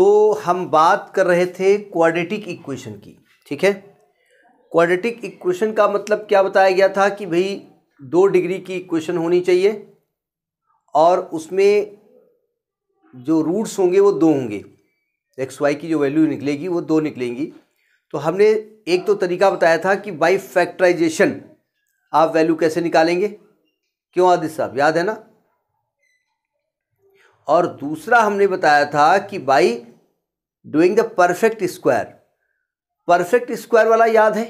तो हम बात कर रहे थे क्वाड्रेटिक इक्वेशन की ठीक है क्वाड्रेटिक इक्वेशन का मतलब क्या बताया गया था कि भाई दो डिग्री की इक्वेशन होनी चाहिए और उसमें जो रूट्स होंगे वो दो होंगे एक्स वाई की जो वैल्यू निकलेगी वो दो निकलेंगी तो हमने एक तो तरीका बताया था कि बाई फैक्टराइजेशन आप वैल्यू कैसे निकालेंगे क्यों आदित्य साहब याद है ना और दूसरा हमने बताया था कि by doing the perfect square perfect square वाला याद है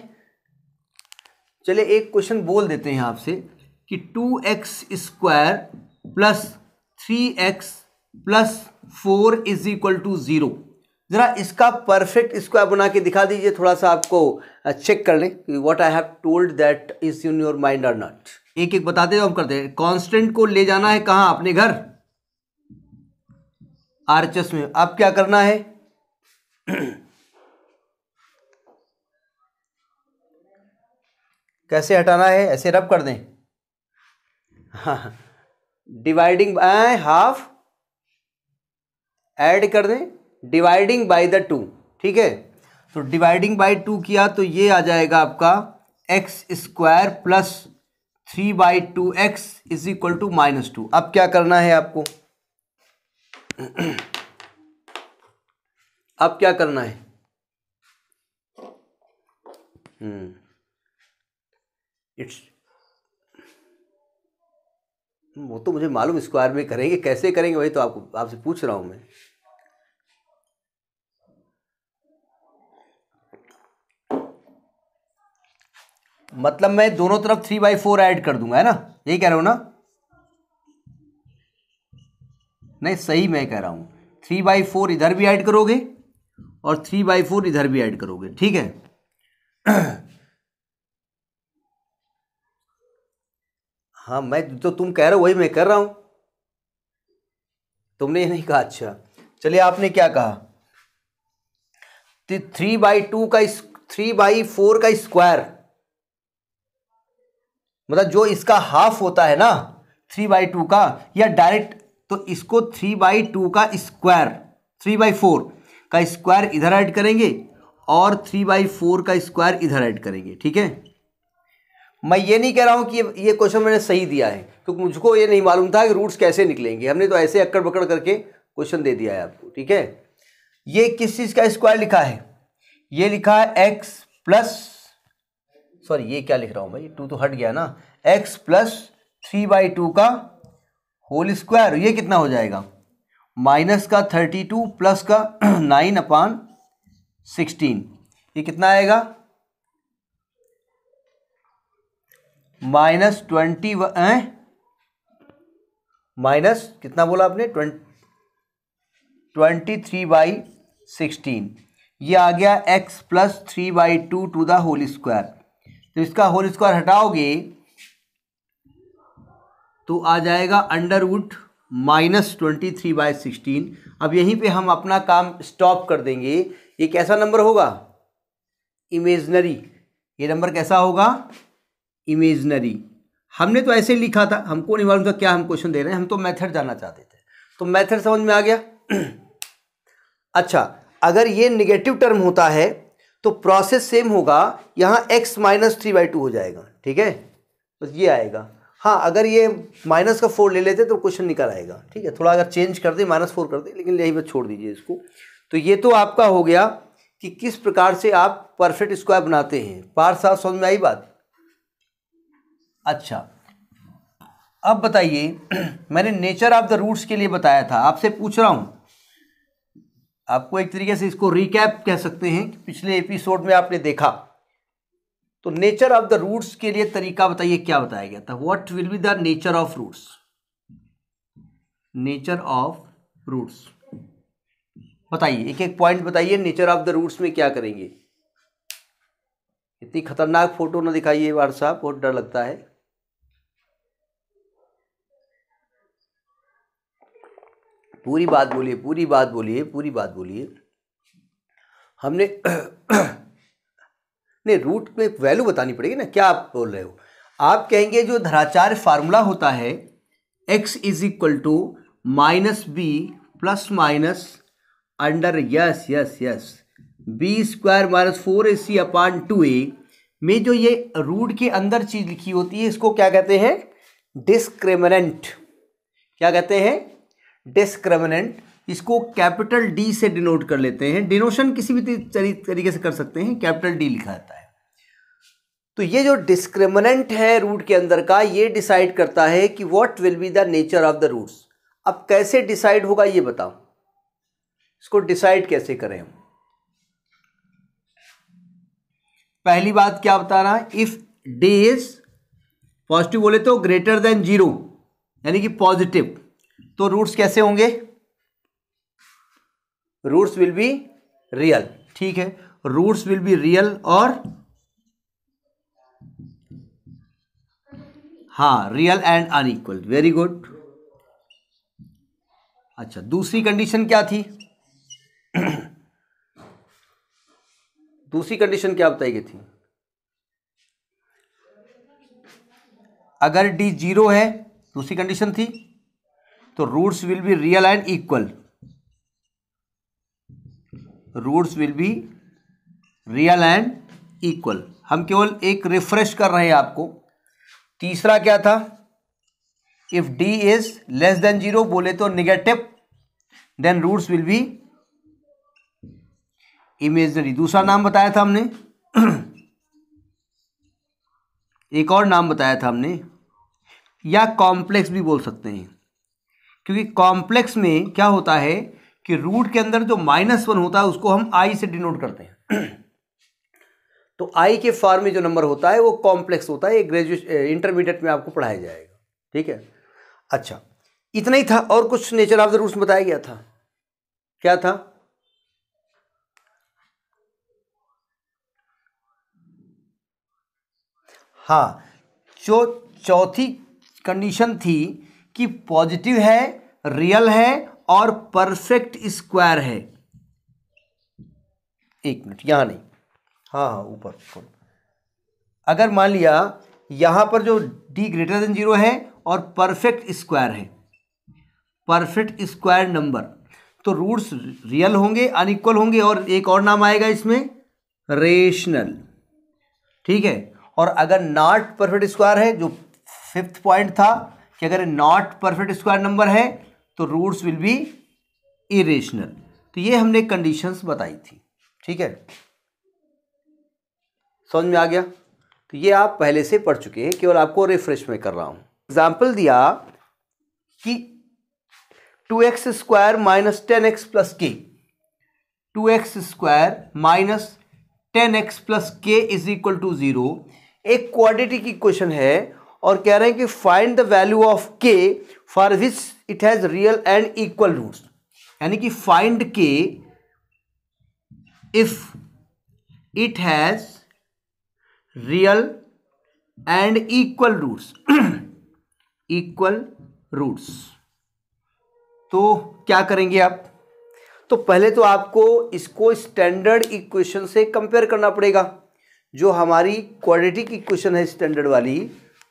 चलिए एक क्वेश्चन बोल देते हैं आपसे कि two X square plus three X plus four is equal to zero ज़रा इसका परफेक्ट स्क्वायर बना के दिखा दीजिए थोड़ा सा आपको चेक कर लें what I have told that is in your mind are not एक एक बताते हैं हम करते हैं कांस्टेंट को ले जाना है कहाँ अपने घर आरचस में अब क्या करना है कैसे हटाना है ऐसे रब कर दें हाँ डिवाइडिंग बाय हाफ ऐड कर दें डिवाइडिंग बाय द टू ठीक है तो डिवाइडिंग बाय टू किया तो ये आ जाएगा आपका X square plus three by two X is equal to minus two अब क्या करना है आपको अब क्या करना है इट्स हम्म। वो तो मुझे मालूम स्क्वायर में करेंगे कैसे करेंगे वही तो आपको आपसे पूछ रहा हूं मैं मतलब मैं दोनों तरफ थ्री बाई फोर ऐड कर दूंगा है ना यही कह रहा हूं ना नहीं सही मैं कह रहा हूं थ्री बाई फोर इधर भी ऐड करोगे और थ्री बाई फोर इधर भी ऐड करोगे ठीक है हाँ मैं जो तो तुम कह रहे हो वही मैं कर रहा हूं तुमने ये नहीं कहा अच्छा चलिए आपने क्या कहा थ्री बाई टू का थ्री बाई फोर का स्क्वायर मतलब जो इसका हाफ होता है ना थ्री बाई टू का या डायरेक्ट तो इसको थ्री बाई टू का स्क्वायर थ्री बाई फोर का स्क्वायर इधर ऐड करेंगे और थ्री बाई फोर का स्क्वायर इधर ऐड करेंगे ठीक है मैं ये नहीं कह रहा हूँ कि ये क्वेश्चन मैंने सही दिया है क्योंकि मुझको ये नहीं मालूम था कि रूट्स कैसे निकलेंगे हमने तो ऐसे अक्कड़ बकड़ करके क्वेश्चन दे दिया है आपको ठीक है ये किस चीज़ का स्क्वायर लिखा है ये लिखा है एक्स प्लस सॉरी ये क्या लिख रहा हूँ भाई टू तो हट गया ना X plus three by two का होल स्क्वायर ये कितना हो जाएगा माइनस का थर्टी टू प्लस का नाइन अपान सिक्सटीन ये कितना आएगा माइनस ट्वेंटी माइनस कितना बोला आपने ट्वेंटी थ्री बाई सिक्सटीन ये आ गया X plus three by two to the whole square तो इसका होल स्क्वायर हटाओगे तो आ जाएगा under root root minus twenty three by sixteen अब यहीं पे हम अपना काम स्टॉप कर देंगे ये कैसा नंबर होगा इमेजनरी ये नंबर कैसा होगा इमेजनरी हमने तो ऐसे लिखा था हमको नहीं मालूम था क्या हम क्वेश्चन दे रहे हैं हम तो मेथड जानना चाहते थे तो मेथड समझ में आ गया अच्छा अगर ये निगेटिव टर्म होता है तो प्रोसेस सेम होगा यहाँ X minus three by two हो जाएगा ठीक है बस ये आएगा हाँ अगर ये माइनस का फोर ले लेते तो क्वेश्चन निकल आएगा ठीक है थोड़ा अगर चेंज कर दे माइनस फोर कर दे लेकिन यही बस छोड़ दीजिए इसको तो ये तो आपका हो गया कि किस प्रकार से आप परफेक्ट स्क्वायर बनाते हैं पार साल समझ में आई बात अच्छा अब बताइए मैंने नेचर ऑफ द रूट्स के लिए बताया था आपसे पूछ रहा हूँ आपको एक तरीके से इसको रिकैप कह सकते हैं कि पिछले एपिसोड में आपने देखा तो नेचर ऑफ द रूट्स के लिए तरीका बताइए क्या बताया गया था what will be the nature of roots nature of roots बताइए एक एक पॉइंट बताइए नेचर ऑफ द रूट्स में क्या करेंगे इतनी खतरनाक फोटो ना दिखाइए वार साहब बहुत डर लगता है पूरी बात बोलिए पूरी बात बोलिए पूरी बात बोलिए हमने नहीं रूट में वैल्यू बतानी पड़ेगी ना क्या आप बोल रहे हो आप कहेंगे जो धराचार्य फार्मूला होता है x is equal to minus B plus minus under yes yes yes B square minus four A C upon two A में जो ये रूट के अंदर चीज़ लिखी होती है इसको क्या कहते हैं डिस्क्रिमिनेंट क्या कहते हैं डिस्क्रिमिनेंट इसको कैपिटल डी से डिनोट कर लेते हैं डिनोशन किसी भी तरीके से कर सकते हैं कैपिटल डी लिखा जाता है तो ये जो डिस्क्रिमिनेंट है रूट के अंदर का ये डिसाइड करता है कि what will be the nature of the roots अब कैसे डिसाइड होगा ये बताओ इसको डिसाइड कैसे करें हम पहली बात क्या बता रहा है इफ डी इज पॉजिटिव बोले तो ग्रेटर देन जीरो यानी कि पॉजिटिव तो रूट्स कैसे होंगे रूट्स विल बी रियल ठीक है रूट्स विल बी रियल और हाँ real and unequal very good अच्छा दूसरी कंडीशन क्या थी दूसरी कंडीशन क्या बताई गई थी अगर डी जीरो है दूसरी कंडीशन थी तो roots will be real and equal roots will be real and equal हम केवल एक रिफ्रेश कर रहे हैं आपको तीसरा क्या था if D is less than zero बोले तो negative then roots will be imaginary दूसरा नाम बताया था हमने एक और नाम बताया था हमने या कॉम्प्लेक्स भी बोल सकते हैं क्योंकि कॉम्प्लेक्स में क्या होता है कि रूट के अंदर जो माइनस वन होता है उसको हम आई से डिनोट करते हैं तो आई के फॉर्म में जो नंबर होता है वो कॉम्प्लेक्स होता है ग्रेजुएशन इंटरमीडिएट में आपको पढ़ाया जाएगा ठीक है अच्छा इतना ही था और कुछ नेचर ऑफ द रूट्स बताया गया था क्या था हाँ जो चौथी कंडीशन थी कि पॉजिटिव है रियल है और परफेक्ट स्क्वायर है एक मिनट यहाँ नहीं हाँ हाँ ऊपर अगर मान लिया यहाँ पर जो d ग्रेटर देन जीरो है और परफेक्ट स्क्वायर है परफेक्ट स्क्वायर नंबर तो रूट्स रियल होंगे अनइक्वल होंगे और एक और नाम आएगा इसमें रेशनल ठीक है और अगर नॉट परफेक्ट स्क्वायर है जो फिफ्थ पॉइंट था कि अगर नॉट परफेक्ट स्क्वायर नंबर है तो रूट्स विल बी इरेशनल तो ये हमने कंडीशंस बताई थी ठीक है समझ में आ गया तो ये आप पहले से पढ़ चुके हैं केवल आपको रिफ्रेश में कर रहा हूं एग्जाम्पल दिया कि two X square minus ten X plus K two X square minus ten X plus K is equal to zero एक क्वाड्रेटिक इक्वेशन है और कह रहे हैं कि find the value of K for which it has real and equal roots यानी कि find के if it has real and equal roots equal roots तो क्या करेंगे आप तो पहले तो आपको इसको स्टैंडर्ड इक्वेशन से कंपेयर करना पड़ेगा जो हमारी क्वाड्रेटिक इक्वेशन है स्टैंडर्ड वाली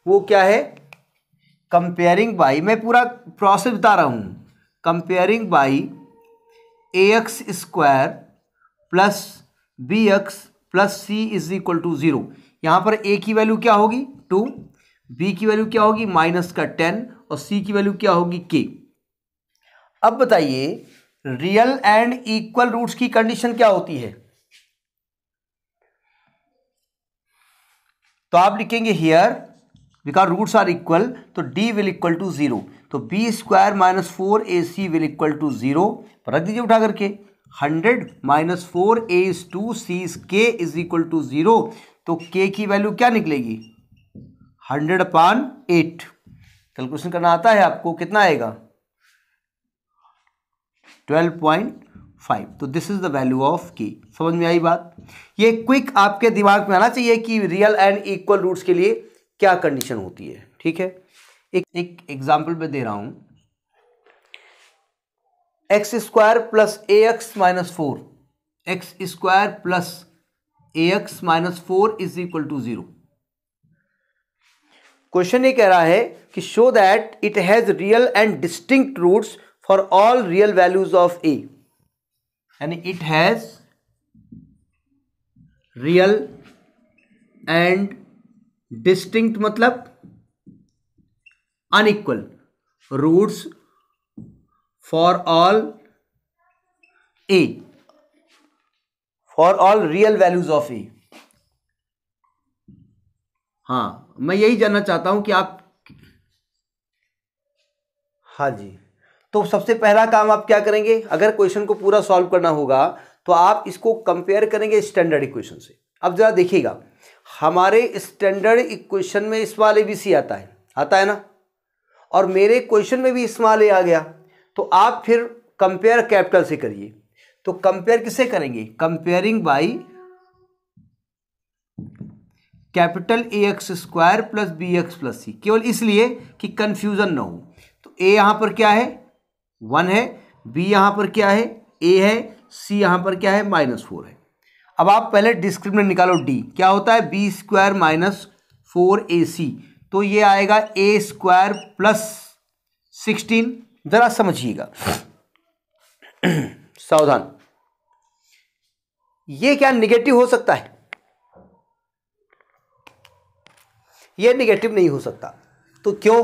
वो क्या है कंपेयरिंग बाई मैं पूरा प्रोसेस बता रहा हूँ comparing by A X square plus B X plus C is equal to zero यहाँ पर ए की वैल्यू क्या होगी टू बी की वैल्यू क्या होगी माइनस का टेन और सी की वैल्यू क्या होगी के अब बताइए रियल एंड इक्वल रूट्स की कंडीशन क्या होती है तो आप लिखेंगे here because roots are equal तो D will equal to zero तो B square minus four A C will equal to zero रख दीजिए उठा करके hundred minus four A is two C K is equal to zero तो के की value क्या निकलेगी हंड्रेड अपॉन एट कैलकुलेशन करना आता है आपको कितना आएगा ट्वेल्व पॉइंट फाइव तो this is the value of K समझ में आई बात ये क्विक आपके दिमाग में आना चाहिए कि रियल एंड इक्वल रूट्स के लिए क्या कंडीशन होती है ठीक है एक एक एग्जाम्पल मैं दे रहा हूँ X square plus A X minus four X square plus A X minus four is equal to zero question ये कह रहा है कि show that it has real and distinct roots for all real values of A यानी it has real and distinct मतलब unequal roots for all A for all real values of A हाँ मैं यही जानना चाहता हूं कि आप हाँ जी तो सबसे पहला काम आप क्या करेंगे अगर क्वेश्चन को पूरा सॉल्व करना होगा तो आप इसको कंपेयर करेंगे स्टैंडर्ड इक्वेशन से अब जरा देखिएगा हमारे स्टैंडर्ड इक्वेशन में इस वाले बी सी आता है आता है ना और मेरे क्वेश्चन में भी इस वाले आ गया तो आप फिर कंपेयर कैपिटल से करिए तो कंपेयर किसे करेंगे comparing by capital A X square plus B X plus C केवल इसलिए कि कंफ्यूजन ना हो तो ए यहाँ पर क्या है वन है बी यहाँ पर क्या है ए है सी यहाँ पर क्या है माइनस फोर है अब आप पहले डिस्क्रिमिनेंट निकालो डी क्या होता है B square minus four A C तो ये आएगा ए स्क्वायर प्लस सिक्सटीन ज़रा समझिएगा सावधान ये क्या निगेटिव हो सकता है ये निगेटिव नहीं हो सकता तो क्यों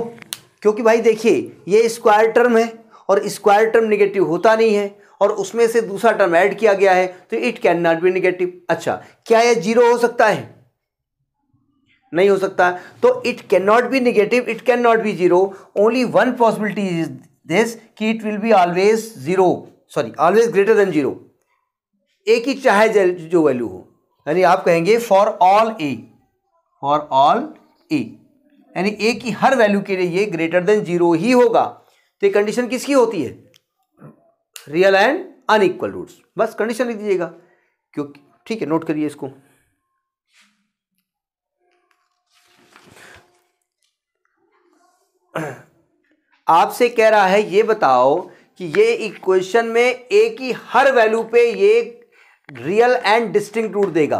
क्योंकि भाई देखिए ये स्क्वायर टर्म है और स्क्वायर टर्म निगेटिव होता नहीं है और उसमें से दूसरा टर्म ऐड किया गया है तो it can not be negative अच्छा क्या यह जीरो हो सकता है नहीं हो सकता तो it can not be negative it can not be zero only one possibility is this कि it will be always zero sorry always greater than zero एक ही चाहे जो वैल्यू हो यानी आप कहेंगे for all A for all A यानी ए की हर वैल्यू के लिए ये ग्रेटर देन जीरो ही होगा तो ये कंडीशन किसकी होती है रियल एंड अनइक्वल रूट्स बस कंडीशन लिख दीजिएगा क्योंकि ठीक है नोट करिए इसको आपसे कह रहा है ये बताओ कि ये इक्वेशन में ए की हर वैल्यू पे ये रियल एंड डिस्टिंक्ट रूट देगा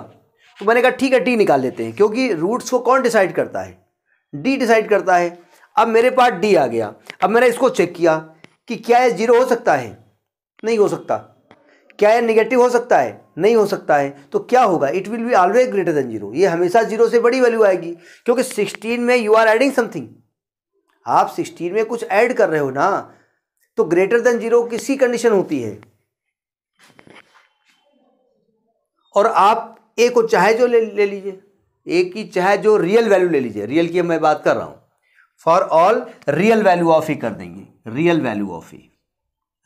तो मैंने कहा ठीक है डी निकाल लेते हैं क्योंकि रूट्स को कौन डिसाइड करता है डी डिसाइड करता है अब मेरे पास डी आ गया अब मैंने इसको चेक किया कि क्या ये जीरो हो सकता है नहीं हो सकता क्या यह निगेटिव हो सकता है नहीं हो सकता है तो क्या होगा it will be always greater than zero ये हमेशा जीरो से बड़ी वैल्यू आएगी क्योंकि सिक्सटीन में यू आर एडिंग समथिंग आप सिक्सटीन में कुछ ऐड कर रहे हो ना तो ग्रेटर देन जीरो किसी कंडीशन होती है और आप ए को चाहे जो ले ले लीजिए ए की चाहे जो रियल वैल्यू ले लीजिए रियल की मैं बात कर रहा हूं for all real value of E कर देंगे real value of E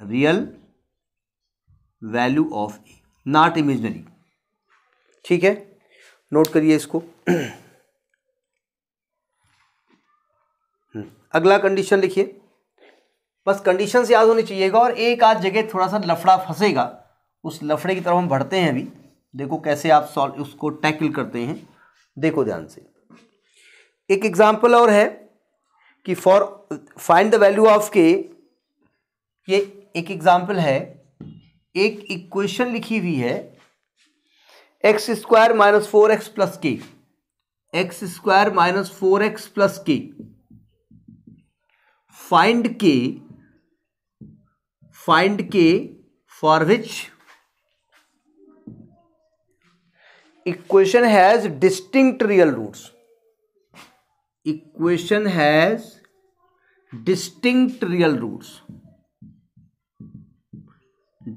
real value of A not imaginary ठीक है नोट करिए इसको हम्म, अगला कंडीशन लिखिए बस कंडीशन याद होनी चाहिएगा और एक आध जगह थोड़ा सा लफड़ा फंसेगा उस लफड़े की तरफ हम बढ़ते हैं अभी देखो कैसे आप सॉल्व उसको टैकल करते हैं देखो ध्यान से एक एग्जाम्पल और है कि for find the value of K ये एक एग्जाम्पल है एक इक्वेशन लिखी हुई है x square minus four X plus K X square minus four X plus K find K find K for which equation has distinct real roots equation has distinct real roots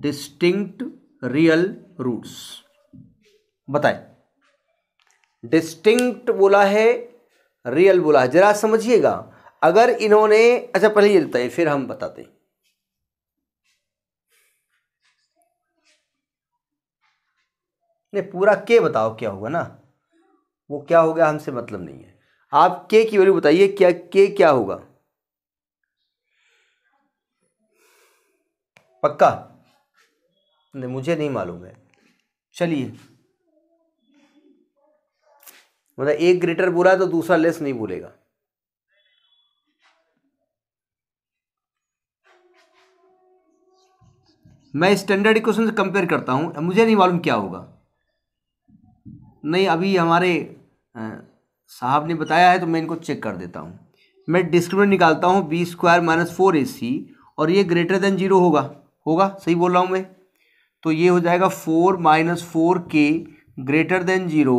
distinct real roots बताए distinct बोला है real बोला है जरा समझिएगा अगर इन्होंने अच्छा पहले ये बताइए फिर हम बताते नहीं पूरा के बताओ क्या होगा ना वो क्या हो गया हमसे मतलब नहीं है आप के की वैल्यू बताइए क्या के क्या होगा पक्का नहीं मुझे नहीं मालूम है चलिए मतलब एक ग्रेटर बोला तो दूसरा लेस नहीं बोलेगा मैं स्टैंडर्ड इक्वेशन से कंपेयर करता हूँ मुझे नहीं मालूम क्या होगा नहीं अभी हमारे साहब ने बताया है तो मैं इनको चेक कर देता हूँ मैं डिस्क्रिमिनेंट निकालता हूँ B square minus four A C और ये ग्रेटर देन जीरो होगा होगा सही बोल रहा हूँ मैं तो ये हो जाएगा four minus four K greater than zero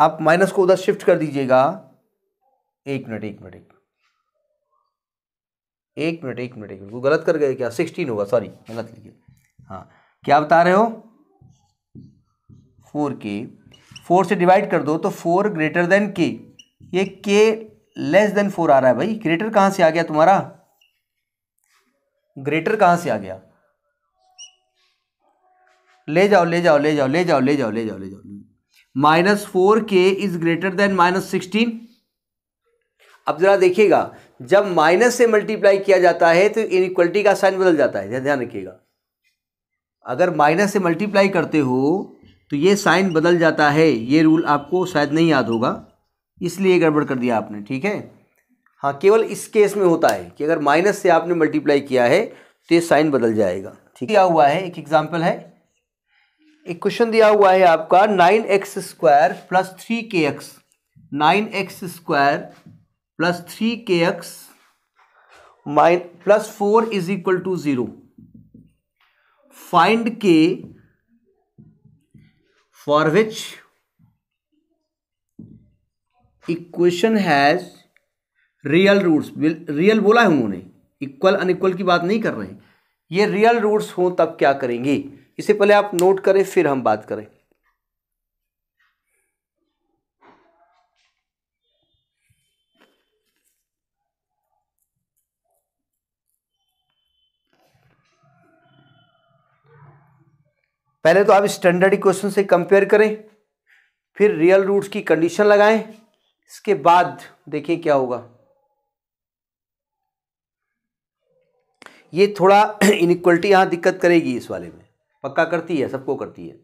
आप माइनस को उधर शिफ्ट कर दीजिएगा एक मिनट एक मिनट एक एक मिनट एक मिनट एक मिनट गलत कर गए क्या सिक्सटीन होगा सॉरी गलत लिखिए हाँ क्या बता रहे हो फोर के फोर से डिवाइड कर दो तो फोर ग्रेटर देन के ये के लेस देन फोर आ रहा है भाई ग्रेटर कहाँ से आ गया तुम्हारा ग्रेटर कहाँ से आ गया ले जाओ ले जाओ ले जाओ ले जाओ ले जाओ ले जाओ ले जाओ minus four K is greater than minus sixteen अब जरा देखिएगा जब माइनस से मल्टीप्लाई किया जाता है तो इनक्वलिटी का साइन बदल जाता है ध्यान रखिएगा अगर माइनस से मल्टीप्लाई करते हो तो ये साइन बदल जाता है ये रूल आपको शायद नहीं याद होगा इसलिए गड़बड़ कर दिया आपने ठीक है हाँ केवल इस केस में होता है कि अगर माइनस से आपने मल्टीप्लाई किया है तो ये साइन बदल जाएगा ठीक है हुआ है एक एग्जाम्पल है एक क्वेश्चन दिया हुआ है आपका nine x square plus three K X nine x square plus three K X minus plus four is equal to zero find K for which equation has real roots real बोला है उन्होंने equal unequal की बात नहीं कर रहे ये real roots हो तब क्या करेंगे इसे पहले आप नोट करें फिर हम बात करें पहले तो आप स्टैंडर्ड इक्वेशन से कंपेयर करें फिर रियल रूट्स की कंडीशन लगाएं इसके बाद देखें क्या होगा ये थोड़ा इनक्वलिटी यहां दिक्कत करेगी इस वाले में पक्का करती है सबको करती है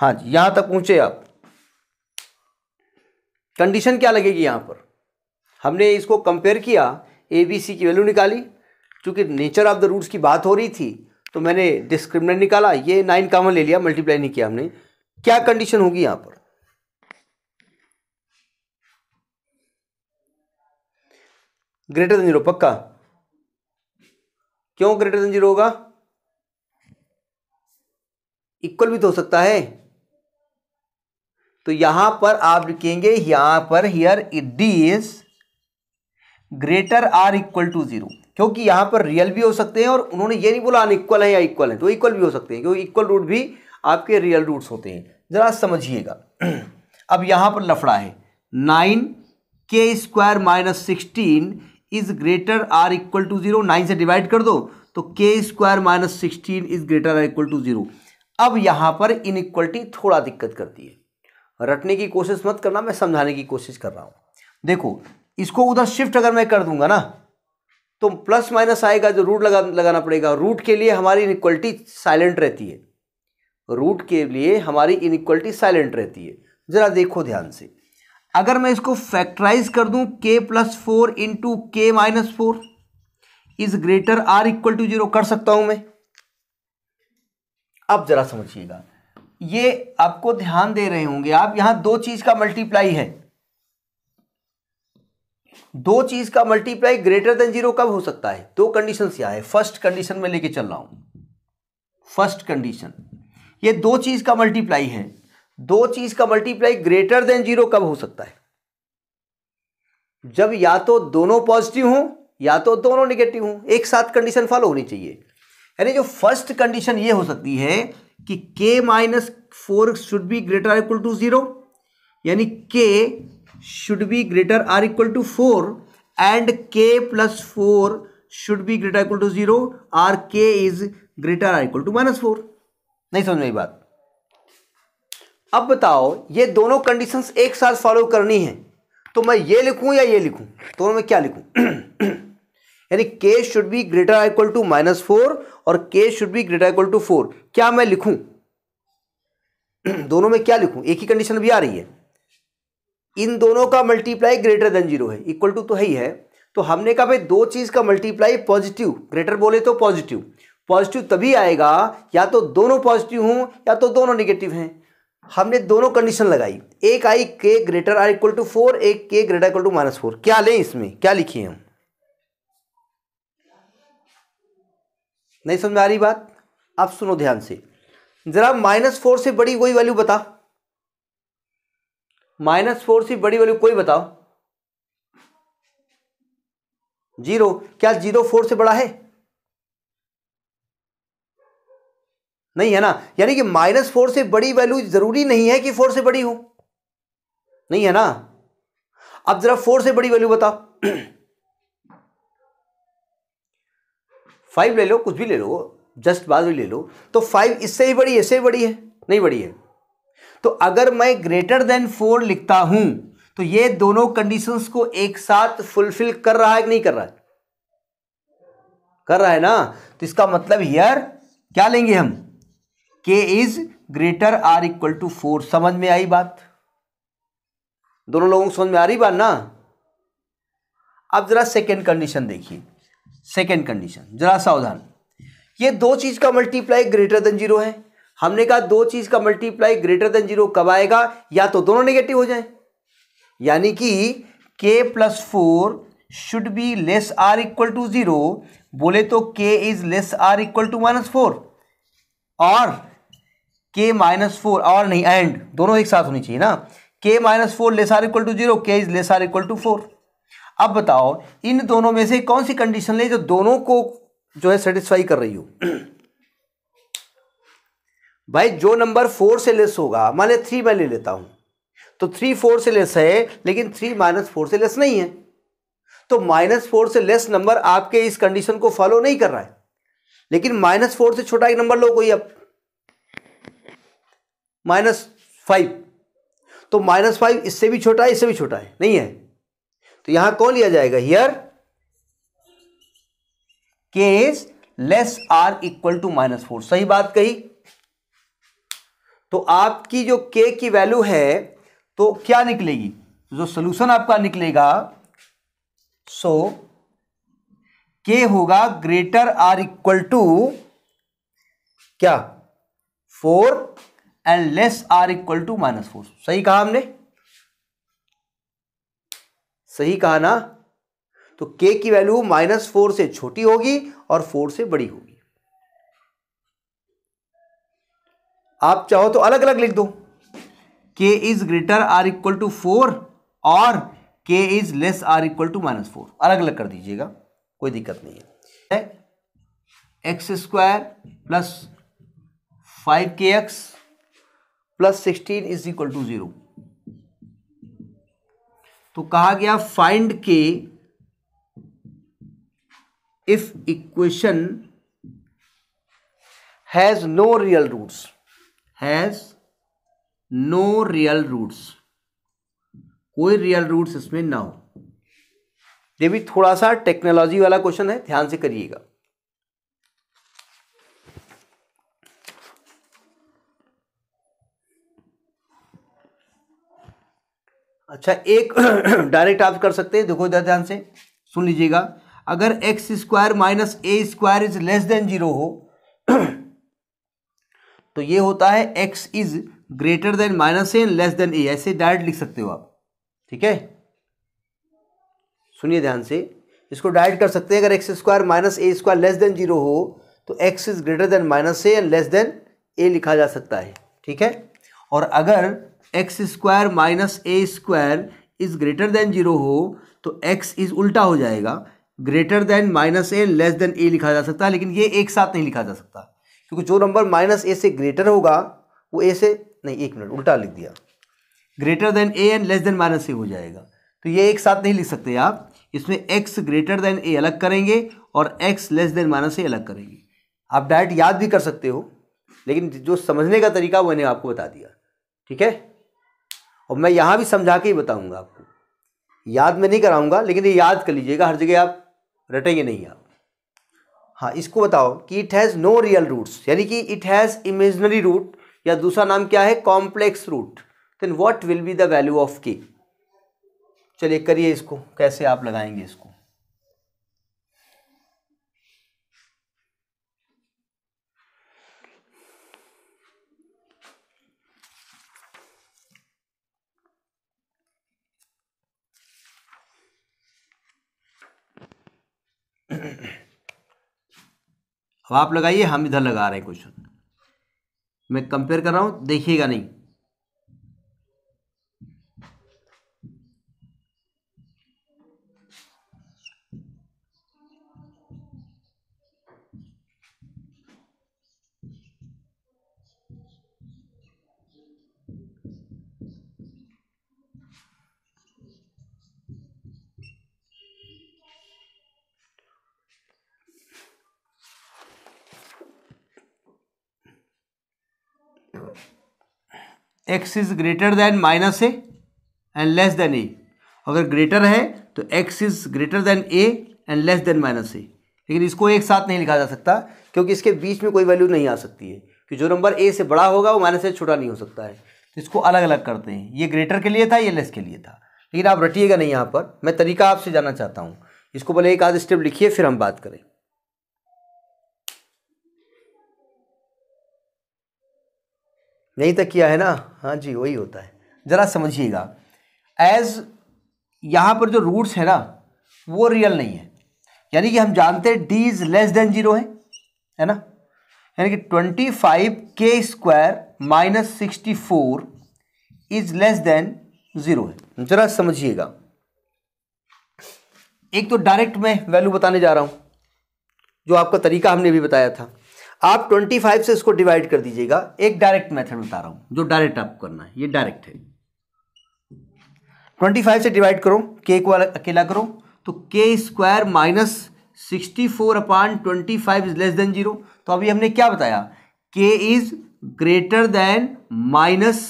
हाँ जी यहां तक पहुंचे आप कंडीशन क्या लगेगी यहां पर हमने इसको कंपेयर किया ए बी सी की वैल्यू निकाली क्योंकि नेचर ऑफ द रूट्स की बात हो रही थी तो मैंने डिस्क्रिमिनेंट निकाला ये नाइन कामन ले लिया मल्टीप्लाई नहीं किया हमने क्या कंडीशन होगी यहां पर ग्रेटर देन जीरो पक्का क्यों ग्रेटर देन जीरो होगा इक्वल भी तो हो सकता है तो यहां पर आप लिखेंगे यहां पर here D is greater or equal to zero क्योंकि यहां पर रियल भी हो सकते हैं और उन्होंने ये नहीं बोला अनइक्वल हाँ, है या इक्वल है तो इक्वल भी हो सकते हैं क्योंकि इक्वल रूट भी आपके रियल रूट्स होते हैं जरा समझिएगा अब यहां पर लफड़ा है nine k square minus sixteen is greater or equal to zero nine से डिवाइड कर दो तो k square minus sixteen is greater or equal to zero अब यहां पर इनइक्वलिटी थोड़ा दिक्कत करती है रटने की कोशिश मत करना मैं समझाने की कोशिश कर रहा हूँ देखो इसको उधर शिफ्ट अगर मैं कर दूंगा ना तो प्लस माइनस आएगा जो रूट लगा लगाना पड़ेगा रूट के लिए हमारी इनक्वलिटी साइलेंट रहती है रूट के लिए हमारी इनक्वलिटी साइलेंट रहती है ज़रा देखो ध्यान से अगर मैं इसको फैक्टराइज कर दूं k plus four into k minus four is greater or equal to zero कर सकता हूं मैं अब जरा समझिएगा ये आपको ध्यान दे रहे होंगे आप यहां दो चीज का मल्टीप्लाई है दो चीज का मल्टीप्लाई ग्रेटर देन जीरो कब हो सकता है दो कंडीशन क्या है फर्स्ट कंडीशन में लेके चल रहा हूं फर्स्ट कंडीशन ये दो चीज का मल्टीप्लाई है दो चीज का मल्टीप्लाई ग्रेटर देन जीरो कब हो सकता है जब या तो दोनों पॉजिटिव हों या तो दोनों नेगेटिव हों एक साथ कंडीशन फॉलो होनी चाहिए यानी जो फर्स्ट कंडीशन ये हो सकती है कि k minus four should be greater equal to zero यानी k should be greater or equal to four and k plus four should be greater equal to zero or k is greater or equal to minus four नहीं समझ में बात अब बताओ ये दोनों conditions एक साथ फॉलो करनी है तो मैं ये लिखूं या ये लिखूं दोनों में क्या लिखूं यानी k should be greater equal to minus four और k should be greater equal to four क्या मैं लिखूं दोनों में क्या लिखूं एक ही कंडीशन भी आ रही है इन दोनों का मल्टीप्लाई ग्रेटर देन जीरो है इक्वल टू तो है ही है तो हमने कहा भाई दो चीज़ का मल्टीप्लाई पॉजिटिव ग्रेटर बोले तो पॉजिटिव पॉजिटिव तभी आएगा या तो दोनों पॉजिटिव हों या तो दोनों निगेटिव हैं हमने दोनों कंडीशन लगाई एक आई k greater or equal to four एक k greater equal to minus four क्या लें इसमें क्या लिखिए हम नहीं समझ आ रही बात आप सुनो ध्यान से जरा माइनस फोर से बड़ी कोई वैल्यू बता माइनस फोर से बड़ी वैल्यू कोई बताओ जीरो क्या जीरो फोर से बड़ा है नहीं है ना यानी कि माइनस फोर से बड़ी वैल्यू जरूरी नहीं है कि फोर से बड़ी हो नहीं है ना अब जरा फोर से बड़ी वैल्यू बताओ फाइव ले लो कुछ भी ले लो जस्ट बाद ले लो तो फाइव इससे ही बड़ी इससे ही बड़ी है नहीं बड़ी है तो अगर मैं ग्रेटर देन फोर लिखता हूं तो ये दोनों कंडीशंस को एक साथ फुलफिल कर रहा है कि नहीं कर रहा है कर रहा है ना तो इसका मतलब हियर क्या लेंगे हम k is greater or equal to four समझ में आई बात दोनों लोगों को समझ में आ रही बात ना अब जरा सेकेंड कंडीशन देखिए सेकेंड कंडीशन जरा सावधान ये दो चीज का मल्टीप्लाई ग्रेटर देन जीरो है हमने कहा दो चीज का मल्टीप्लाई ग्रेटर देन जीरो कब आएगा या तो दोनों नेगेटिव हो जाए यानी कि k plus four should be less or equal to zero बोले तो k is less or equal to minus four और के माइनस फोर और नहीं एंड दोनों एक साथ होनी चाहिए ना k minus four less or equal to zero k is less or equal to four अब बताओ इन दोनों में से कौन सी कंडीशन है जो दोनों को जो है सेटिस्फाई कर रही हो भाई जो नंबर फोर से लेस होगा मान थ्री मैं ले लेता हूं तो थ्री फोर से लेस है लेकिन थ्री माइनस फोर से लेस नहीं है तो माइनस फोर से लेस नंबर आपके इस कंडीशन को फॉलो नहीं कर रहा है लेकिन माइनस फोर से छोटा एक नंबर लो कोई अब माइनस फाइव तो माइनस फाइव इससे भी छोटा है इससे भी छोटा है नहीं है तो यहां कौन लिया जाएगा here k is less or equal to minus four सही बात कही तो आपकी जो के की वैल्यू है तो क्या निकलेगी जो सोल्यूशन आपका निकलेगा सो के होगा ग्रेटर आर इक्वल टू क्या four and less or equal to minus four सही कहा हमने सही कहा ना तो के की वैल्यू माइनस फोर से छोटी होगी और फोर से बड़ी होगी आप चाहो तो अलग अलग लिख दो k is greater or equal to four और k is less or equal to minus four अलग अलग कर दीजिएगा कोई दिक्कत नहीं है x square plus five k x plus sixteen is equal to zero तो कहा गया फाइंड के if equation has no real roots has no real roots कोई रियल रूट्स इसमें ना हो ये भी थोड़ा सा टेक्नोलॉजी वाला क्वेश्चन है ध्यान से करिएगा अच्छा एक डायरेक्ट आप कर सकते हैं देखो इधर ध्यान से सुन लीजिएगा अगर x square minus A square is less than zero हो तो ये होता है x is greater than minus a less than a ऐसे डायरेक्ट लिख सकते हो आप ठीक है सुनिए ध्यान से इसको डायरेक्ट कर सकते हैं अगर एक्स स्क्वायर माइनस ए स्क्वायर लेस देन जीरो हो तो x is greater than minus a and less than a लिखा जा सकता है ठीक है और अगर x square minus A square is greater than zero हो तो एक्स इज उल्टा हो जाएगा greater than minus a less than a लिखा जा सकता है लेकिन ये एक साथ नहीं लिखा जा सकता क्योंकि जो नंबर माइनस ए से ग्रेटर होगा वो ए से नहीं एक मिनट उल्टा लिख दिया greater than a and less than minus a हो जाएगा तो ये एक साथ नहीं लिख सकते आप इसमें एक्स ग्रेटर देन ए अलग करेंगे और x less than minus a अलग करेंगे आप डायरेक्ट याद भी कर सकते हो लेकिन जो समझने का तरीका मैंने आपको बता दिया ठीक है और मैं यहाँ भी समझा के ही बताऊँगा आपको याद मैं नहीं कराऊँगा लेकिन ये याद कर लीजिएगा हर जगह आप रटेंगे नहीं आप हाँ इसको बताओ कि it has no real roots यानी कि इट हैज़ इमेजनरी रूट या दूसरा नाम क्या है complex root then what will be the value of k चलिए करिए इसको कैसे आप लगाएंगे इसको अब आप लगाइए हम इधर लगा रहे हैं क्वेश्चन मैं कंपेयर कर रहा हूँ देखिएगा नहीं x is greater than minus a and less than a अगर ग्रेटर है तो x is greater than a and less than minus a लेकिन इसको एक साथ नहीं लिखा जा सकता क्योंकि इसके बीच में कोई वैल्यू नहीं आ सकती है कि जो नंबर ए से बड़ा होगा वो माइनस से छोटा नहीं हो सकता है तो इसको अलग अलग करते हैं ये ग्रेटर के लिए था ये लेस के लिए था लेकिन आप रटिएगा नहीं यहाँ पर मैं तरीका आपसे जानना चाहता हूँ इसको भले एक आध स्टेप लिखिए फिर हम बात करें यहीं तक किया है ना हाँ जी वही होता है ज़रा समझिएगा एज यहाँ पर जो रूट्स है ना वो रियल नहीं है यानी कि हम जानते हैं D is less than zero है है ना यानी कि twenty five k square minus sixty four is less than zero है ज़रा समझिएगा एक तो डायरेक्ट मैं वैल्यू बताने जा रहा हूँ जो आपका तरीका हमने भी बताया था आप 25 से इसको डिवाइड कर दीजिएगा एक डायरेक्ट मेथड बता रहा हूं जो डायरेक्ट आपको करना है ये डायरेक्ट है 25 से डिवाइड करो के को अकेला करो तो k square minus sixty four upon twenty five is less than zero तो अभी हमने क्या बताया k is greater than minus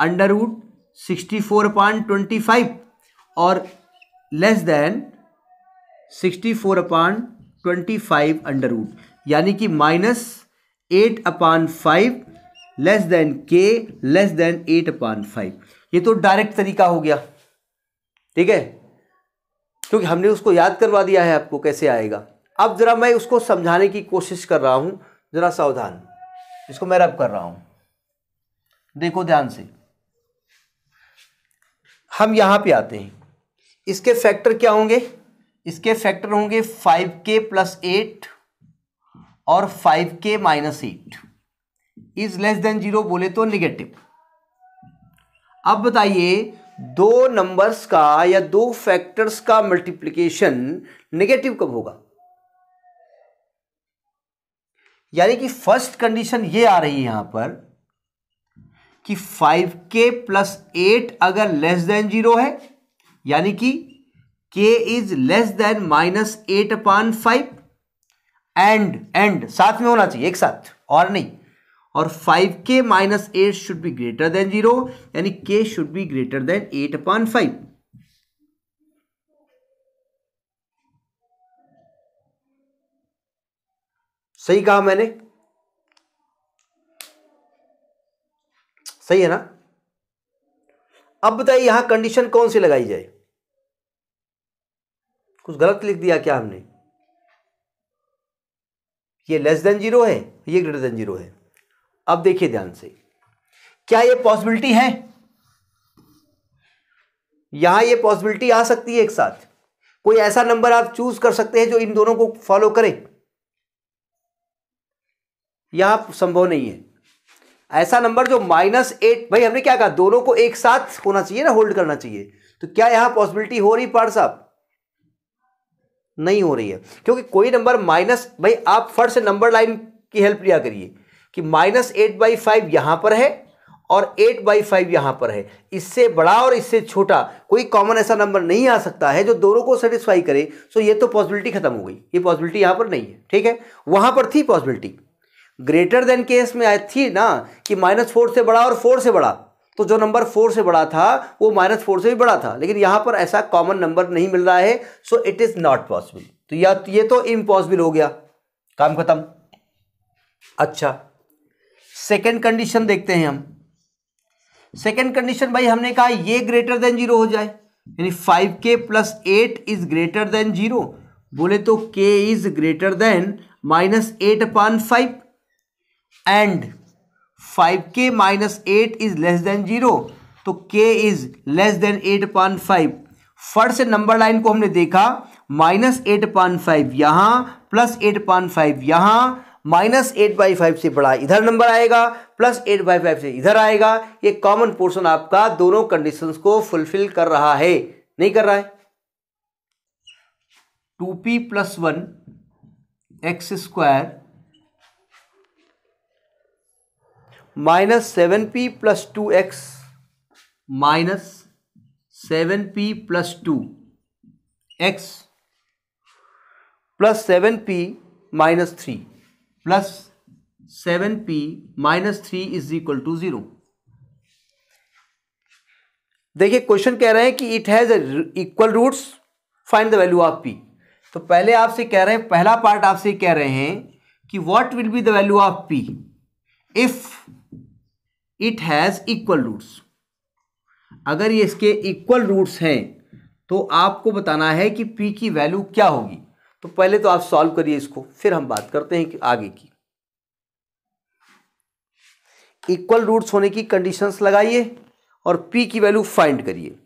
under root sixty four upon twenty five और less than sixty four upon twenty five under यानी कि minus eight upon five less than k less than eight upon five ये तो direct तरीका हो गया ठीक है क्योंकि हमने उसको याद करवा दिया है आपको कैसे आएगा अब ज़रा मैं उसको समझाने की कोशिश कर रहा हूँ ज़रा सावधान इसको मैं रब कर रहा हूँ देखो ध्यान से हम यहाँ पे आते हैं इसके फैक्टर क्या होंगे इसके फैक्टर होंगे फाइव के प्लस एट और five k minus eight is less than zero बोले तो निगेटिव अब बताइए दो नंबर्स का या दो फैक्टर्स का मल्टीप्लीकेशन निगेटिव कब होगा यानी कि फर्स्ट कंडीशन ये आ रही है यहां पर कि 5k प्लस एट अगर लेस देन जीरो है यानी कि k is less than minus eight upon five and and साथ में होना चाहिए एक साथ और नहीं और five k minus eight should be greater than zero यानी k should be greater than eight upon five सही कहा मैंने सही है ना अब बताइए यहां कंडीशन कौन सी लगाई जाए कुछ गलत लिख दिया क्या हमने ये लेस देन जीरो है ये ग्रेटर देन जीरो है अब देखिए ध्यान से क्या ये पॉसिबिलिटी है यहां ये पॉसिबिलिटी आ सकती है एक साथ कोई ऐसा नंबर आप चूज कर सकते हैं जो इन दोनों को फॉलो करे यहां संभव नहीं है ऐसा नंबर जो माइनस एट भाई हमने क्या कहा दोनों को एक साथ होना चाहिए ना होल्ड करना चाहिए तो क्या यहां पॉसिबिलिटी हो रही पार साहब नहीं हो रही है क्योंकि कोई नंबर माइनस भाई आप से नंबर लाइन की हेल्प लिया करिए कि माइनस एट बाई फाइव यहाँ पर है और एट बाई फाइव यहाँ पर है इससे बड़ा और इससे छोटा कोई कॉमन ऐसा नंबर नहीं आ सकता है जो दोनों को सेटिस्फाई करे सो ये तो पॉसिबिलिटी खत्म हो गई ये पॉसिबिलिटी यहाँ पर नहीं है ठीक है वहाँ पर थी पॉसिबिलिटी ग्रेटर देन केस में आई थी ना कि माइनस फोर से बड़ा और फोर से बड़ा तो जो नंबर फोर से बड़ा था वो माइनस फोर से भी बड़ा था लेकिन यहां पर ऐसा कॉमन नंबर नहीं मिल रहा है so it is not possible तो या तो ये तो इम्पॉसिबल हो गया काम खत्म अच्छा सेकेंड कंडीशन देखते हैं हम सेकेंड कंडीशन भाई हमने कहा ये ग्रेटर देन जीरो हो जाए यानी five k plus eight is greater than zero बोले तो k is greater than minus eight upon five and five k minus eight is less than zero तो k is less than eight point five first number line को हमने देखा minus eight point five यहां plus eight point five यहां minus eight by five से बड़ा इधर number आएगा प्लस एट बाई फाइव से इधर आएगा ये कॉमन पोर्शन आपका दोनों कंडीशंस को फुलफिल कर रहा है नहीं कर रहा है two p plus one x square minus seven p plus two x minus seven p plus two x plus seven p minus three plus seven p minus three is equal to zero देखिए question कह रहे हैं कि it has equal roots find the value of p तो पहले आपसे कह रहे हैं पहला पार्ट आपसे कह रहे हैं कि what will be the value of p if it has equal roots अगर ये इसके इक्वल रूट्स हैं तो आपको बताना है कि पी की वैल्यू क्या होगी तो पहले तो आप सॉल्व करिए इसको फिर हम बात करते हैं कि आगे की इक्वल रूट्स होने की कंडीशंस लगाइए और पी की वैल्यू फाइंड करिए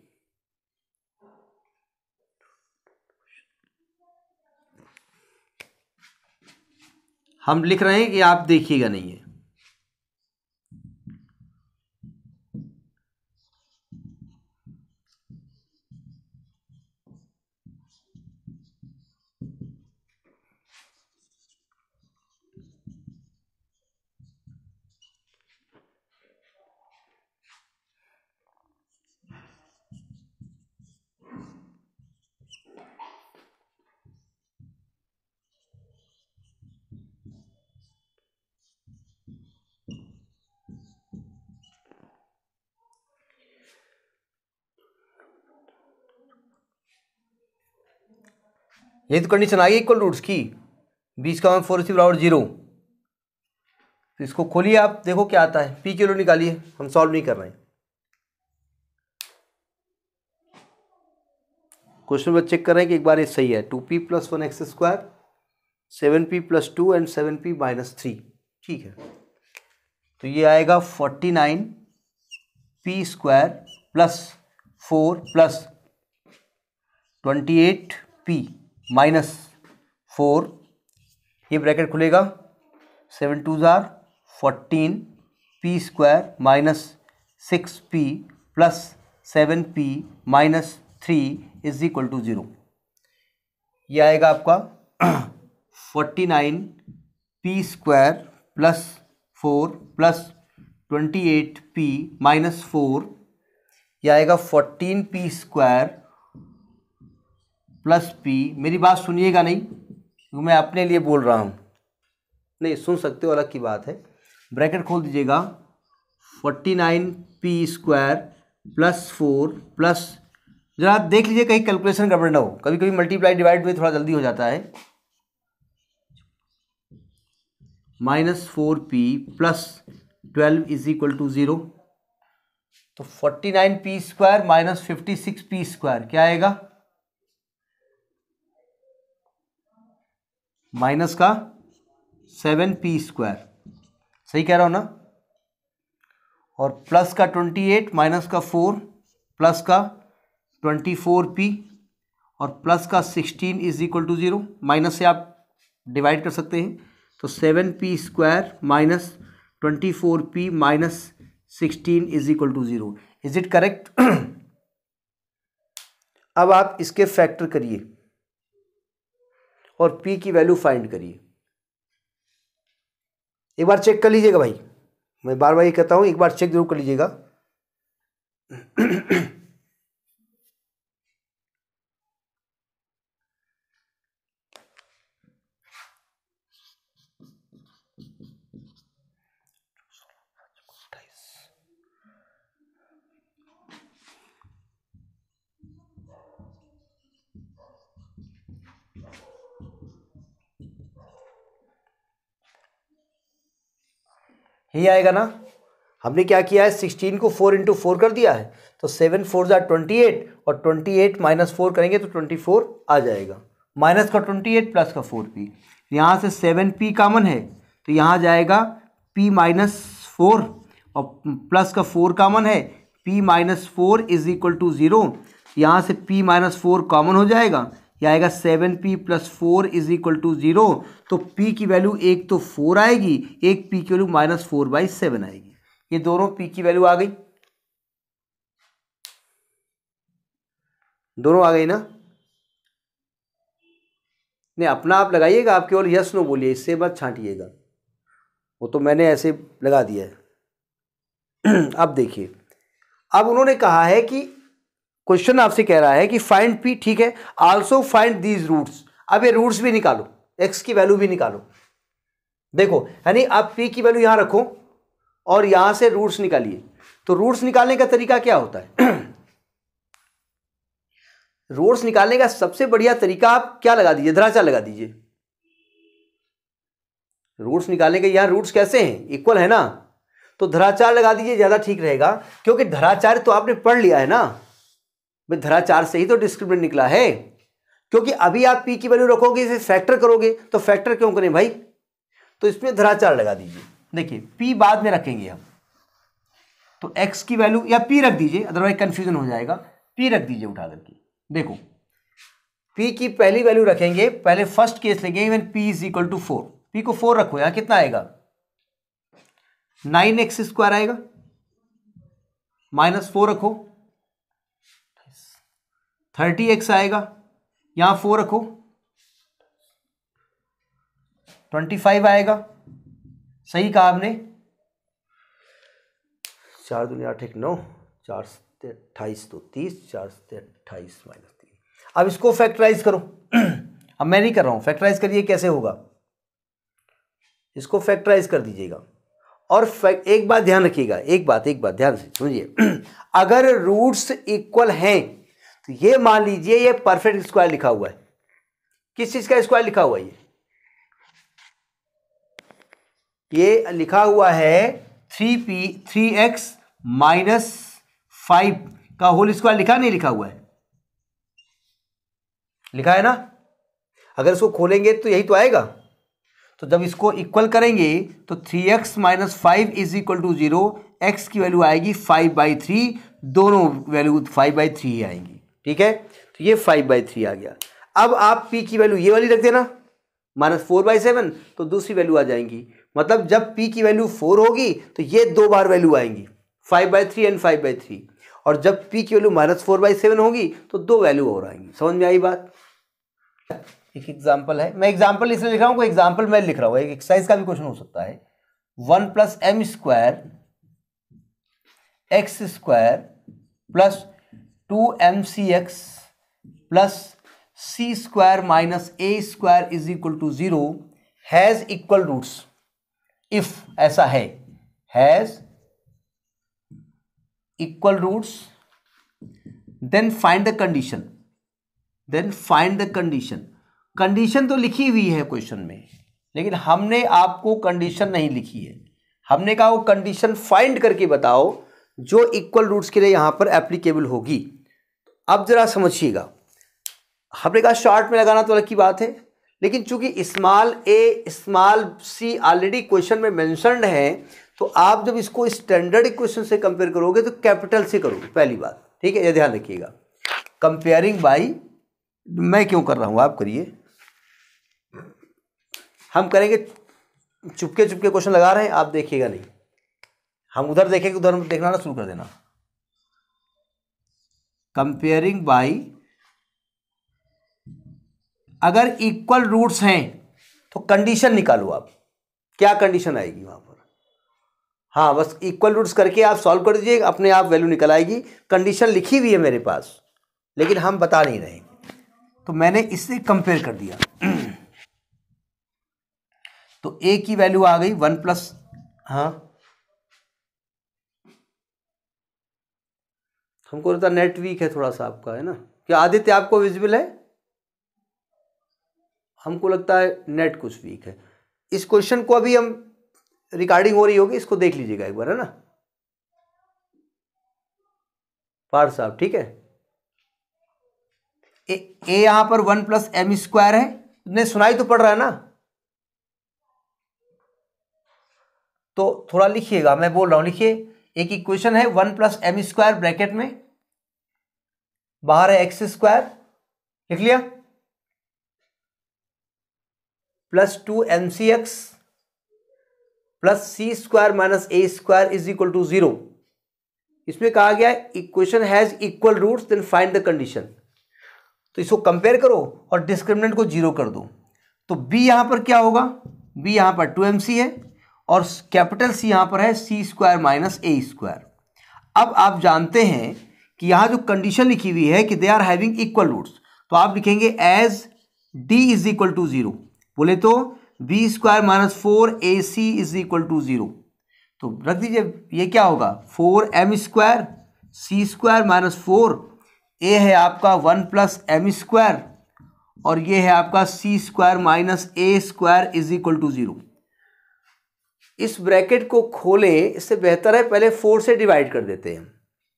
हम लिख रहे हैं कि आप देखिएगा नहीं है ये तो कंडीशन आ गई इक्वल रूट्स की बीस का फोर सी बराबर जीरो तो इसको खोलिए आप देखो क्या आता है पी किलो निकालिए हम सॉल्व नहीं कर रहे हैं क्वेश्चन पर चेक कर रहे हैं कि एक बार ये सही है two p plus one x square seven p plus two and seven p minus three ठीक है तो ये आएगा forty nine p square plus four plus twenty eight p minus four ये ब्रैकेट खुलेगा सेवन टू ज़ार fourteen p square minus six p plus seven p minus three is equal to zero ये आएगा आपका forty nine p square plus four plus twenty eight p minus four यह आएगा fourteen p square plus p मेरी बात सुनिएगा नहीं क्योंकि तो मैं अपने लिए बोल रहा हूँ नहीं सुन सकते हो अलग की बात है ब्रैकेट खोल दीजिएगा forty nine p square plus four plus जरा देख लीजिए कहीं कैलकुलेशन गड़बड़ ना हो कभी कभी मल्टीप्लाई डिवाइड में थोड़ा जल्दी हो जाता है minus four p plus twelve is equal to zero तो forty nine p square minus fifty six p square क्या आएगा माइनस का सेवन पी स्क्वायर सही कह रहा हूँ ना और प्लस का ट्वेंटी एट माइनस का फोर प्लस का ट्वेंटी फोर पी और प्लस का sixteen is equal to zero minus से आप डिवाइड कर सकते हैं तो seven p square minus twenty four p minus sixteen is equal to zero is it correct अब आप इसके फैक्टर करिए और पी की वैल्यू फाइंड करिए एक बार चेक कर लीजिएगा भाई मैं बार बार ये कहता हूँ एक बार चेक जरूर कर लीजिएगा यही आएगा ना हमने क्या किया है सिक्सटीन को फोर इंटू फोर कर दिया है तो सेवन फोर ज़ार ट्वेंटी एट और ट्वेंटी एट माइनस फोर करेंगे तो ट्वेंटी फोर आ जाएगा माइनस का ट्वेंटी एट प्लस का फोर पी यहाँ से सेवन पी कामन है तो यहाँ जाएगा पी माइनस फोर और प्लस का फोर कामन है p minus four is equal to zero यहाँ से पी माइनस फोर कॉमन हो जाएगा क्या आएगा seven p plus four is equal to zero तो पी की वैल्यू एक तो फोर आएगी एक पी की value minus four by seven आएगी ये दोनों p की वैल्यू आ गई दोनों आ गई ना नहीं अपना आप लगाइएगा आप केवल यस नो बोलिए इससे मत छांटिएगा वो तो मैंने ऐसे लगा दिया है अब देखिए अब उन्होंने कहा है कि क्वेश्चन आपसे कह रहा है कि फाइंड पी ठीक है आल्सो फाइंड दीज रूट्स अब ये रूट्स भी निकालो एक्स की वैल्यू भी निकालो देखो यानी आप पी की वैल्यू यहां रखो और यहां से रूट्स निकालिए तो रूट्स निकालने का तरीका क्या होता है रूट्स निकालने का सबसे बढ़िया तरीका आप क्या लगा दीजिए धराचा लगा दीजिए रूट्स निकालने के यहां रूट्स कैसे हैं इक्वल है ना तो धराचार लगा दीजिए ज़्यादा ठीक रहेगा क्योंकि धराचार तो आपने पढ़ लिया है ना धरा चार से ही तो डिस्क्रिमिनेंट निकला है क्योंकि अभी आप पी की वैल्यू रखोगे इसे फैक्टर करोगे तो फैक्टर क्यों करें भाई तो इसमें धरा चार लगा दीजिए देखिए पी बाद में रखेंगे हम तो एक्स की वैल्यू या पी रख दीजिए अदरवाइज कंफ्यूजन हो जाएगा पी रख दीजिए उठा करके देखो पी की पहली वैल्यू रखेंगे पहले फर्स्ट केस लेंगे even p is equal to four p को फोर रखो यहां कितना आएगा नाइन एक्स स्क्वायर आएगा माइनस फोर रखो थर्टी एक्स आएगा यहां फोर रखो ट्वेंटी फाइव आएगा सही कहा आपने चार दुनिया आठ एक नौ चार सत्ते अट्ठाईस तो तीस चार सत्ते अट्ठाईस माइनस तीन अब इसको फैक्टराइज करो अब मैं नहीं कर रहा हूं फैक्टराइज करिए कैसे होगा इसको फैक्टराइज कर दीजिएगा और एक बात ध्यान रखिएगा एक बात एक बात ध्यान से समझिए अगर रूट्स इक्वल हैं तो ये मान लीजिए ये परफेक्ट स्क्वायर लिखा हुआ है किस चीज़ का स्क्वायर लिखा हुआ है ये ये लिखा हुआ है three p three x minus five का होल स्क्वायर लिखा नहीं लिखा हुआ है लिखा है ना अगर इसको खोलेंगे तो यही तो आएगा तो जब इसको इक्वल करेंगे तो three x minus five is equal to zero x की वैल्यू आएगी फाइव बाई थ्री दोनों वैल्यू फाइव बाई थ्री ही आएंगी ठीक है तो ये फाइव बाई थ्री आ गया अब आप पी की वैल्यू ये वाली रख देना माइनस फोर बाई सेवन तो दूसरी वैल्यू आ जाएंगी मतलब जब पी की वैल्यू फोर होगी तो ये दो बार वैल्यू आएंगी five by three and five by three और जब पी की value minus four by seven होगी तो दो वैल्यू और आएंगी समझ में आई बात एक एग्जाम्पल है मैं एग्जाम्पल इसलिए लिख रहा हूँ एग्जाम्पल मैं लिख रहा हूँ एक एक्सरसाइज का भी क्वेश्चन हो सकता है one plus M square X square plus two M C X plus C square minus A square is equal to zero has equal roots if ऐसा है has equal roots then find the condition then find the condition condition तो लिखी हुई है question में लेकिन हमने आपको कंडीशन नहीं लिखी है हमने कहा वो कंडीशन फाइंड करके बताओ जो इक्वल रूट्स के लिए यहां पर एप्लीकेबल होगी अब ज़रा समझिएगा हमने कहा शॉर्ट में लगाना तो अलग की बात है लेकिन चूंकि small A small C already question में मैंशनड है तो आप जब इसको स्टैंडर्ड क्वेश्चन से कंपेयर करोगे तो कैपिटल से करोगे पहली बात ठीक है ये ध्यान रखिएगा कंपेयरिंग बाई मैं क्यों कर रहा हूँ आप करिए हम करेंगे चुपके चुपके क्वेश्चन लगा रहे हैं आप देखिएगा नहीं हम उधर देखेंगे उधर देखना ना शुरू कर देना कंपेयरिंग बाई अगर इक्वल रूट्स हैं तो कंडीशन निकालो आप क्या कंडीशन आएगी वहां पर हाँ बस इक्वल रूट्स करके आप सॉल्व कर दीजिए अपने आप वैल्यू निकल आएगी कंडीशन लिखी हुई है मेरे पास लेकिन हम बता नहीं रहे तो मैंने इससे कंपेयर कर दिया तो ए की वैल्यू आ गई वन प्लस हाँ हमको लगता नेट वीक है थोड़ा सा आपका है ना क्या आदित्य आपको विजिबल है हमको लगता है नेट कुछ वीक है इस क्वेश्चन को अभी हम रिकॉर्डिंग हो रही होगी इसको देख लीजिएगा एक बार है ना पार साहब ठीक है ए, ए यहां पर वन प्लस एम स्क्वायर है ने सुनाई तो पड़ रहा है ना तो थोड़ा लिखिएगा मैं बोल रहा हूं लिखिए एक इक्वेशन है one plus M square bracket में बाहर है एक्स स्क्वायर लिख लिया plus two M C X plus C square minus A square is equal to zero इसमें कहा गया equation has equal roots then find the condition तो इसको कंपेयर करो और डिस्क्रिमिनेंट को जीरो कर दो तो बी यहां पर क्या होगा बी यहां पर टू एम सी है और कैपिटल सी यहां पर है सी स्क्वायर माइनस ए स्क्वायर अब आप जानते हैं कि यहां जो कंडीशन लिखी हुई है कि they are having equal roots तो आप लिखेंगे as D is equal to zero बोले तो B square minus four A C is equal to zero तो रख दीजिए ये क्या होगा four M square C square minus four A है आपका वन प्लस एम स्क्वायर और ये है आपका C square minus A square is equal to zero इस ब्रैकेट को खोलें इससे बेहतर है पहले फोर से डिवाइड कर देते हैं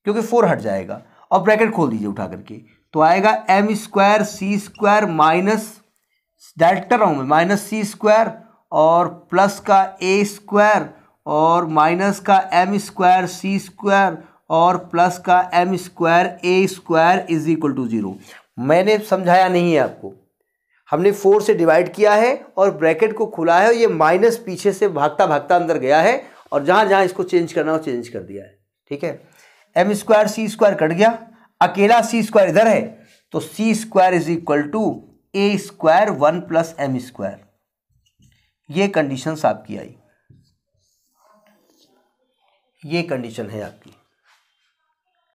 क्योंकि फोर हट जाएगा और ब्रैकेट खोल दीजिए उठा करके तो आएगा M square C square minus direct कर रहा हूँ मैं माइनस सी स्क्वायर और प्लस का ए स्क्वायर और माइनस का एम स्क्वायर सी स्क्वायर और प्लस का M square A square is equal to zero मैंने समझाया नहीं है आपको हमने फोर से डिवाइड किया है और ब्रैकेट को खुला है और ये माइनस पीछे से भागता भागता अंदर गया है और जहाँ जहाँ इसको चेंज करना हो चेंज कर दिया है ठीक है M square C square cut गया अकेला सी स्क्वायर इधर है तो C square is equal to A square one plus M square ये कंडीशन आपकी आई ये कंडीशन है आपकी